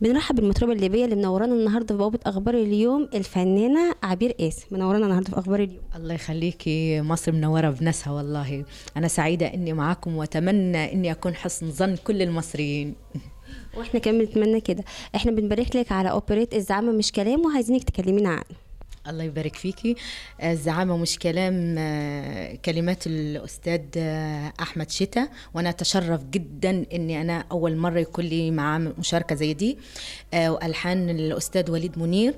بنرحب بالمطربه الليبيه اللي منورانا النهارده في بوابه اخبار اليوم الفنانه عبير قاسم منورانا النهارده في اخبار اليوم الله يخليكي مصر منوره بناسها والله انا سعيده اني معاكم واتمنى اني اكون حسن ظن كل المصريين واحنا كمان بنتمنى كده احنا بنبارك لك على اوبريت الزعامه مش كلام وعايزينك تكلمينا عنه الله يبارك فيكي الزعامة آه، مش كلام آه، كلمات الأستاذ آه، أحمد شتا وأنا أتشرف جدا أني أنا أول مرة يكون لي معاه مشاركة زي دي وألحان الأستاذ وليد منير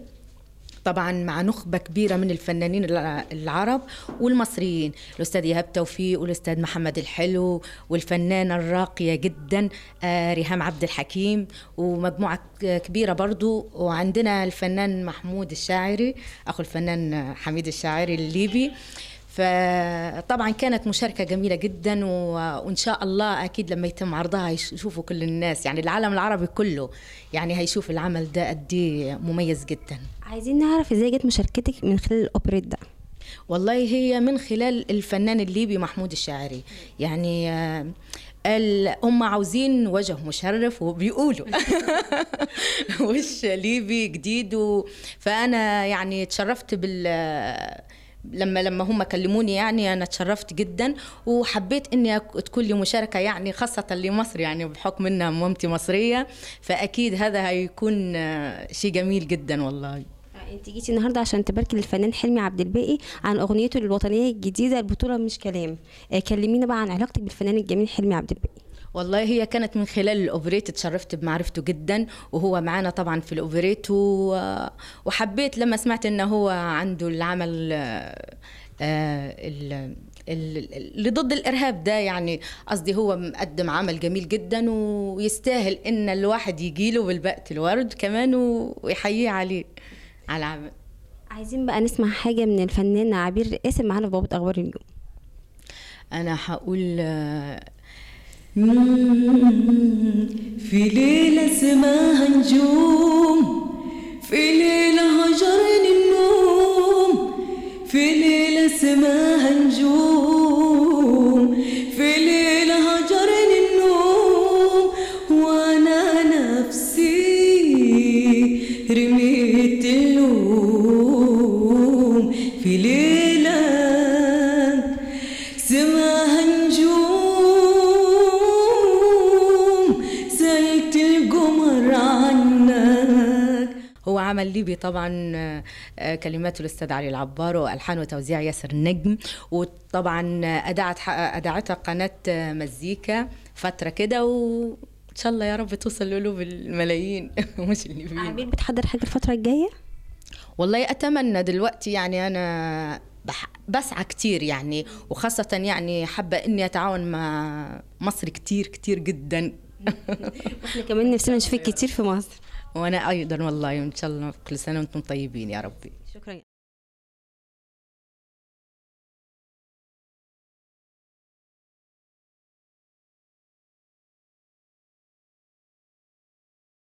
طبعا مع نخبه كبيره من الفنانين العرب والمصريين الاستاذ ايهاب توفيق والاستاذ محمد الحلو والفنانه الراقيه جدا آه، ريهام عبد الحكيم ومجموعه كبيره برضو وعندنا الفنان محمود الشاعري اخو الفنان حميد الشاعري الليبي فطبعا كانت مشاركة جميلة جدا و... وإن شاء الله أكيد لما يتم عرضها هيشوفوا كل الناس يعني العالم العربي كله يعني هيشوف العمل ده قد إيه مميز جدا عايزين نعرف ازاي جت مشاركتك من خلال الاوبريت ده والله هي من خلال الفنان الليبي محمود الشاعري يعني قال آه، هم عاوزين وجه مشرف وبيقولوا وش ليبي جديد و... فانا يعني اتشرفت بال لما لما هم كلموني يعني انا اتشرفت جدا وحبيت اني تكون لي مشاركه يعني خاصه لمصر يعني بحكم انها مامتي مصريه فاكيد هذا هيكون آه، شيء جميل جدا والله انت جيتي النهارده عشان تباركي للفنان حلمي عبد الباقي عن اغنيته الوطنيه الجديده البطوله مش كلام آه، كلمينا بقى عن علاقتك بالفنان الجميل حلمي عبد الباقي والله هي كانت من خلال الاوفريت اتشرفت بمعرفته جدا وهو معانا طبعا في الاوفريت وحبيت لما سمعت ان هو عنده العمل آه، آه، اللي ضد الارهاب ده يعني قصدي هو مقدم عمل جميل جدا ويستاهل ان الواحد يجيله بالبقت الورد كمان ويحييه عليه على عايزين بقى نسمع حاجه من الفنانه عبير قاسم معانا في بابة اخبار اليوم انا هقول في ليلة سماها نجوم في ليلة هجرين النوم في ليلة سماها نجوم في ليلة هجرين النوم وأنا نفسي رمي نسيت القمر عنك هو عمل ليبي طبعا آه، كلماته الاستاذ علي العبار والحان وتوزيع ياسر النجم وطبعا ادعت ادعتها قناه مزيكا فتره كده و ان شاء الله يا رب توصل لقلوب الملايين مش اللي فيه عميل بتحضر حاجه الفتره الجايه والله اتمنى دلوقتي يعني انا بسعى كتير يعني وخاصه يعني حابه اني اتعاون مع مصر كتير كتير جدا واحنا كمان نفسنا نشوفك كتير في مصر وانا ايضا والله ان شاء الله كل سنه وانتم طيبين يا ربي شكرا